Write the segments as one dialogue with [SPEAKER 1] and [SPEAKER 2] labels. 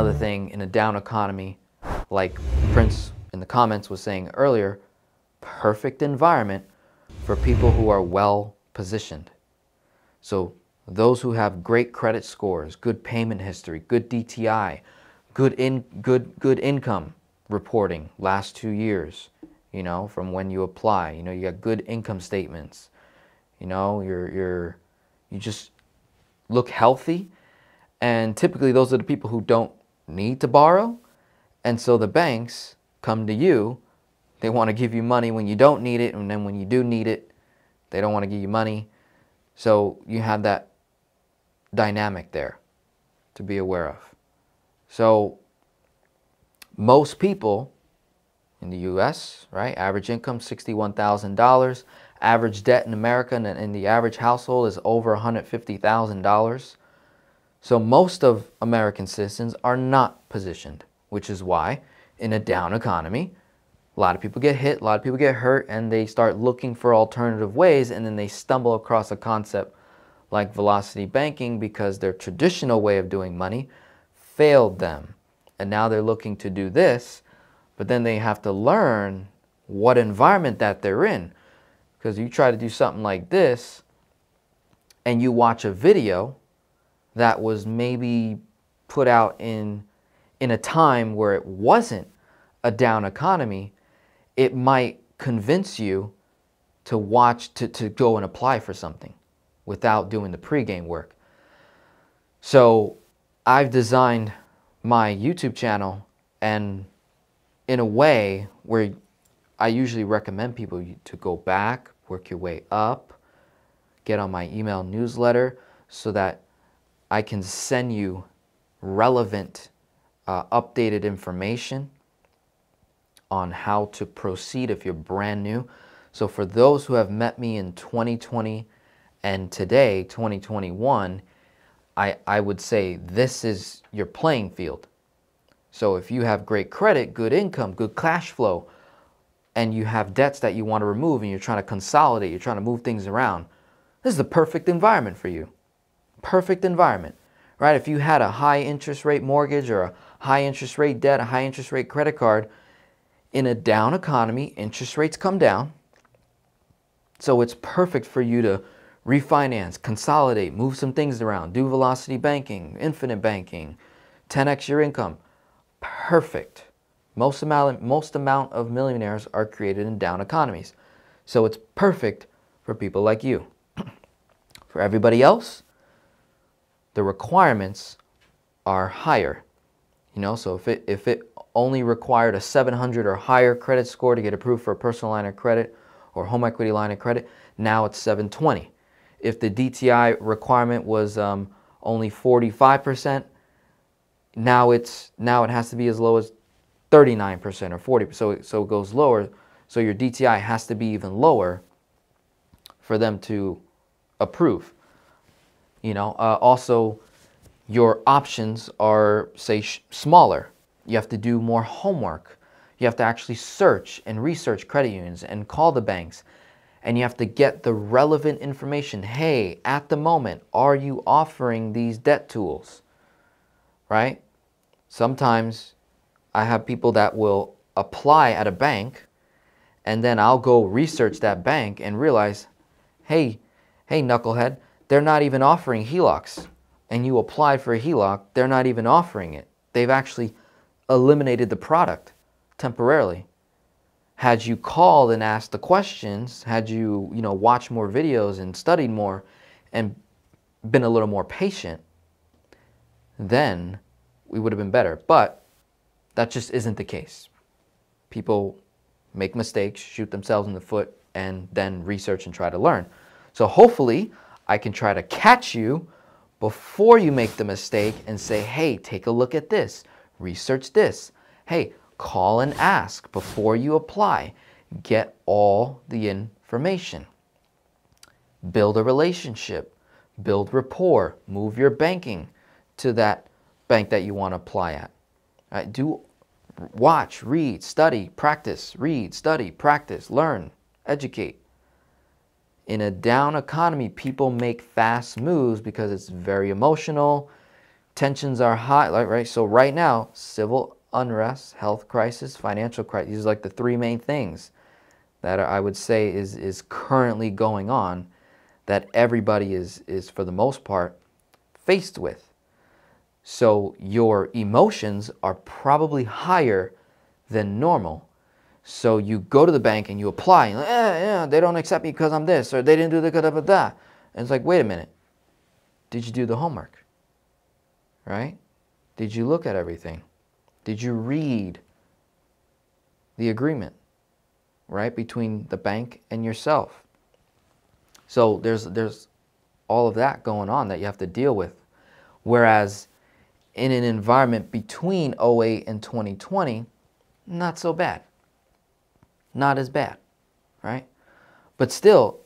[SPEAKER 1] another thing in a down economy, like Prince in the comments was saying earlier, perfect environment for people who are well positioned. So those who have great credit scores, good payment history, good DTI, good in good good income reporting last 2 years, you know, from when you apply, you know, you got good income statements. You know, you're you're you just look healthy and typically those are the people who don't need to borrow. And so the banks come to you. They want to give you money when you don't need it. And then when you do need it, they don't want to give you money. So you have that dynamic there to be aware of. So most people in the U.S., right, average income $61,000. Average debt in America and in the average household is over $150,000. So most of American citizens are not positioned, which is why in a down economy, a lot of people get hit, a lot of people get hurt, and they start looking for alternative ways, and then they stumble across a concept like velocity banking because their traditional way of doing money failed them. And now they're looking to do this, but then they have to learn what environment that they're in. Because you try to do something like this, and you watch a video, that was maybe put out in in a time where it wasn't a down economy, it might convince you to watch to, to go and apply for something without doing the pregame work. So I've designed my YouTube channel and in a way where I usually recommend people to go back, work your way up, get on my email newsletter so that I can send you relevant, uh, updated information on how to proceed if you're brand new. So for those who have met me in 2020 and today, 2021, I, I would say this is your playing field. So if you have great credit, good income, good cash flow, and you have debts that you want to remove and you're trying to consolidate, you're trying to move things around, this is the perfect environment for you perfect environment, right? If you had a high interest rate mortgage or a high interest rate debt, a high interest rate credit card, in a down economy, interest rates come down. So it's perfect for you to refinance, consolidate, move some things around, do velocity banking, infinite banking, 10x your income. Perfect. Most amount, most amount of millionaires are created in down economies. So it's perfect for people like you. for everybody else, the requirements are higher. You know, so if it, if it only required a 700 or higher credit score to get approved for a personal line of credit or home equity line of credit, now it's 720. If the DTI requirement was um, only 45%, now it's now it has to be as low as 39% or 40 so so it goes lower so your DTI has to be even lower for them to approve you know, uh, also your options are say smaller. You have to do more homework. You have to actually search and research credit unions and call the banks and you have to get the relevant information. Hey, at the moment, are you offering these debt tools? Right? Sometimes I have people that will apply at a bank and then I'll go research that bank and realize, hey, hey, knucklehead, they're not even offering HELOCs, and you applied for a HELOC, they're not even offering it. They've actually eliminated the product temporarily. Had you called and asked the questions, had you, you know, watched more videos and studied more and been a little more patient, then we would have been better. But that just isn't the case. People make mistakes, shoot themselves in the foot, and then research and try to learn. So hopefully, I can try to catch you before you make the mistake and say, hey, take a look at this, research this. Hey, call and ask before you apply. Get all the information. Build a relationship, build rapport, move your banking to that bank that you want to apply at. Right, uh, do watch, read, study, practice, read, study, practice, learn, educate in a down economy, people make fast moves because it's very emotional. Tensions are high, right? So right now, civil unrest, health crisis, financial crisis. These are like the three main things that I would say is, is currently going on that everybody is, is, for the most part, faced with. So your emotions are probably higher than normal so you go to the bank and you apply. And like, eh, yeah, they don't accept me because I'm this, or they didn't do the good da that. And it's like, wait a minute. Did you do the homework? Right? Did you look at everything? Did you read the agreement, right, between the bank and yourself? So there's there's all of that going on that you have to deal with. Whereas in an environment between 08 and 2020, not so bad not as bad, right? But still,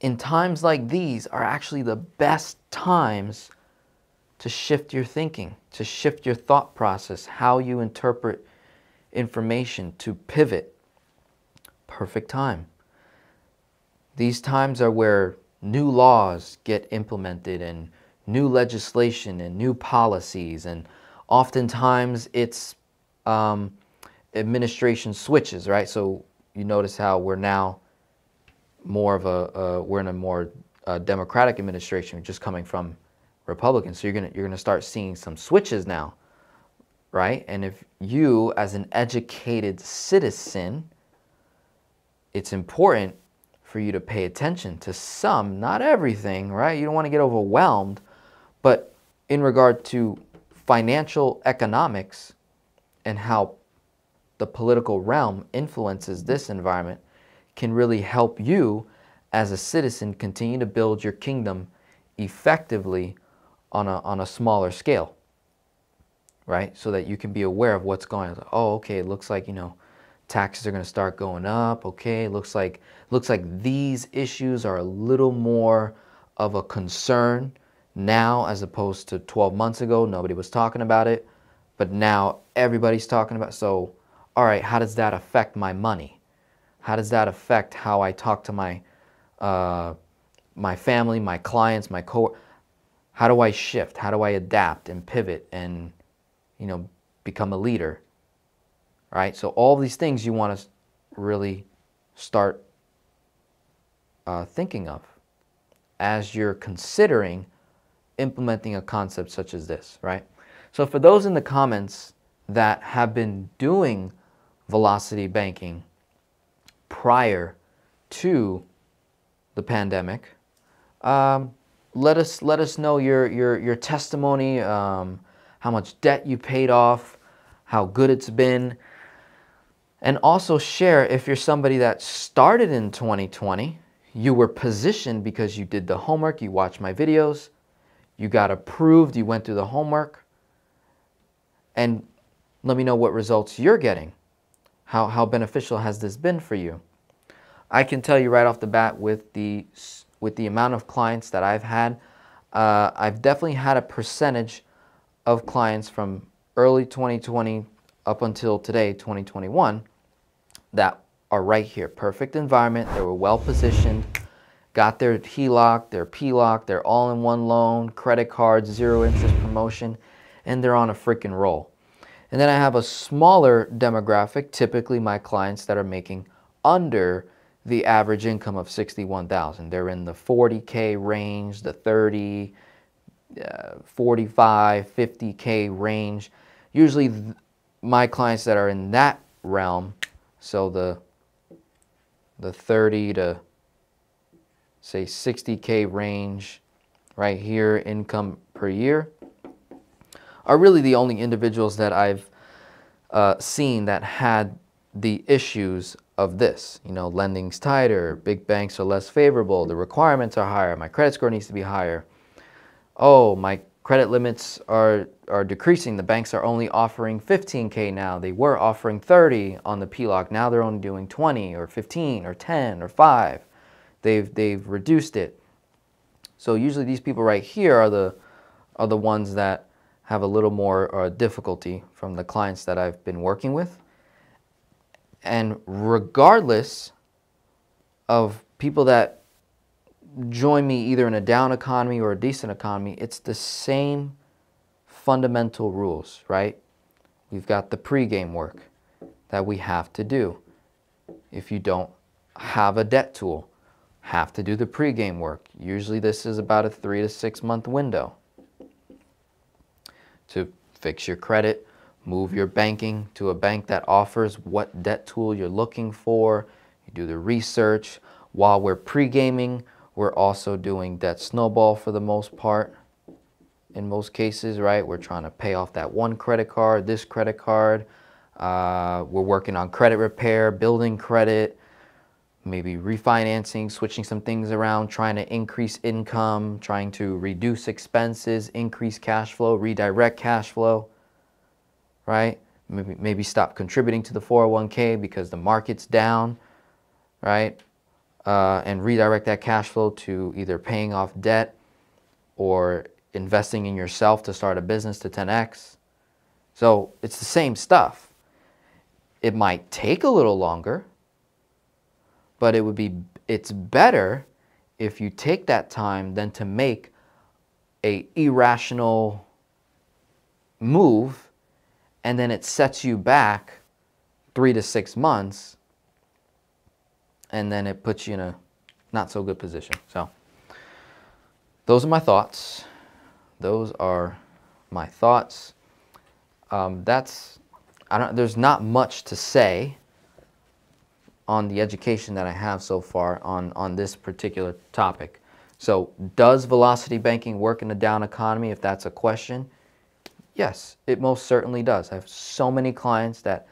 [SPEAKER 1] in times like these are actually the best times to shift your thinking, to shift your thought process, how you interpret information, to pivot. Perfect time. These times are where new laws get implemented and new legislation and new policies, and oftentimes it's um, administration switches, right? So you notice how we're now more of a, we're in a more uh, Democratic administration, just coming from Republicans. So you're gonna, you're gonna start seeing some switches now, right? And if you, as an educated citizen, it's important for you to pay attention to some, not everything, right? You don't wanna get overwhelmed, but in regard to financial economics and how the political realm influences this environment can really help you as a citizen continue to build your kingdom effectively on a, on a smaller scale, right? So that you can be aware of what's going on. Oh, okay, it looks like, you know, taxes are going to start going up. Okay, it looks like, looks like these issues are a little more of a concern now as opposed to 12 months ago. Nobody was talking about it, but now everybody's talking about So all right, how does that affect my money? How does that affect how I talk to my, uh, my family, my clients, my co How do I shift? How do I adapt and pivot and, you know, become a leader? Right? So all these things you want to really start uh, thinking of as you're considering implementing a concept such as this, right? So for those in the comments that have been doing velocity banking prior to the pandemic. Um, let us let us know your your your testimony, um, how much debt you paid off, how good it's been, and also share if you're somebody that started in 2020, you were positioned because you did the homework, you watched my videos, you got approved, you went through the homework, and let me know what results you're getting how, how beneficial has this been for you? I can tell you right off the bat with the, with the amount of clients that I've had, uh, I've definitely had a percentage of clients from early 2020 up until today, 2021, that are right here. Perfect environment. They were well positioned, got their HELOC, their PLOC, their all in one loan, credit cards, zero interest promotion, and they're on a freaking roll. And then I have a smaller demographic, typically my clients that are making under the average income of 61,000. They're in the 40K range, the 30, uh, 45, 50K range. Usually my clients that are in that realm, so the, the 30 to say 60K range right here, income per year, are really the only individuals that I've uh, seen that had the issues of this. You know, lending's tighter, big banks are less favorable, the requirements are higher, my credit score needs to be higher. Oh, my credit limits are, are decreasing. The banks are only offering 15K now. They were offering 30 on the PLOC. Now they're only doing 20 or 15 or 10 or 5. They've, they've reduced it. So usually these people right here are the, are the ones that have a little more uh, difficulty from the clients that I've been working with. And regardless of people that join me either in a down economy or a decent economy, it's the same fundamental rules, right? We've got the pregame work that we have to do. If you don't have a debt tool, have to do the pregame work. Usually this is about a three to six month window to fix your credit, move your banking to a bank that offers what debt tool you're looking for. You do the research. While we're pre-gaming, we're also doing debt snowball for the most part. In most cases, right? We're trying to pay off that one credit card, this credit card. Uh, we're working on credit repair, building credit, maybe refinancing, switching some things around, trying to increase income, trying to reduce expenses, increase cash flow, redirect cash flow, right? Maybe, maybe stop contributing to the 401k because the market's down, right? Uh, and redirect that cash flow to either paying off debt or investing in yourself to start a business to 10x. So it's the same stuff. It might take a little longer, but it would be, it's better if you take that time than to make a irrational move and then it sets you back three to six months and then it puts you in a not so good position. So those are my thoughts. Those are my thoughts. Um, that's, I don't, there's not much to say on the education that I have so far on, on this particular topic. So does velocity banking work in a down economy if that's a question? Yes, it most certainly does. I have so many clients that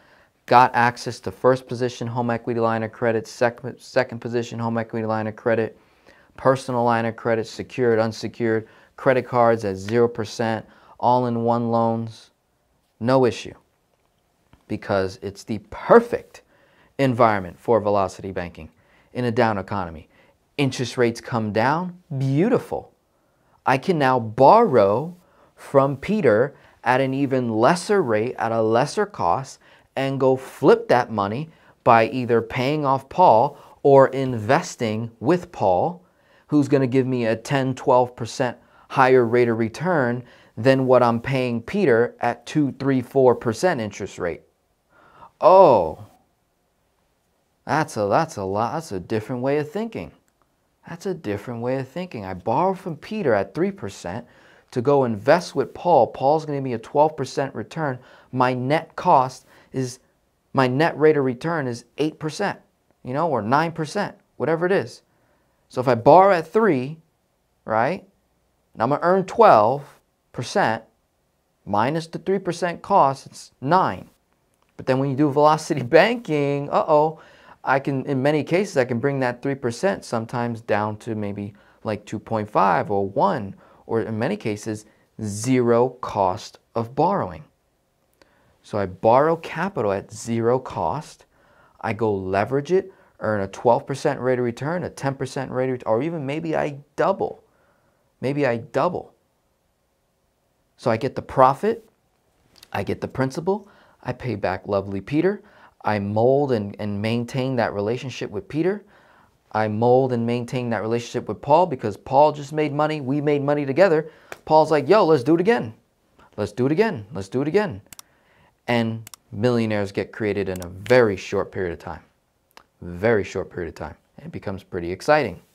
[SPEAKER 1] got access to first position home equity line of credit, second, second position home equity line of credit, personal line of credit, secured, unsecured, credit cards at 0%, all-in-one loans, no issue because it's the perfect environment for velocity banking in a down economy. Interest rates come down, beautiful. I can now borrow from Peter at an even lesser rate, at a lesser cost, and go flip that money by either paying off Paul or investing with Paul, who's going to give me a 10, 12% higher rate of return than what I'm paying Peter at 2, 3, 4% interest rate. Oh, that's a, that's a lot, that's a different way of thinking. That's a different way of thinking. I borrow from Peter at 3% to go invest with Paul. Paul's going to give me a 12% return. My net cost is, my net rate of return is 8%, you know, or 9%, whatever it is. So if I borrow at 3, right, and I'm going to earn 12%, minus the 3% cost, it's 9. But then when you do velocity banking, uh-oh, I can, in many cases, I can bring that 3% sometimes down to maybe like 2.5 or 1, or in many cases, zero cost of borrowing. So I borrow capital at zero cost. I go leverage it, earn a 12% rate of return, a 10% rate of return, or even maybe I double. Maybe I double. So I get the profit, I get the principal, I pay back lovely Peter, I mold and, and maintain that relationship with Peter. I mold and maintain that relationship with Paul because Paul just made money. We made money together. Paul's like, yo, let's do it again. Let's do it again. Let's do it again. And millionaires get created in a very short period of time. Very short period of time. It becomes pretty exciting.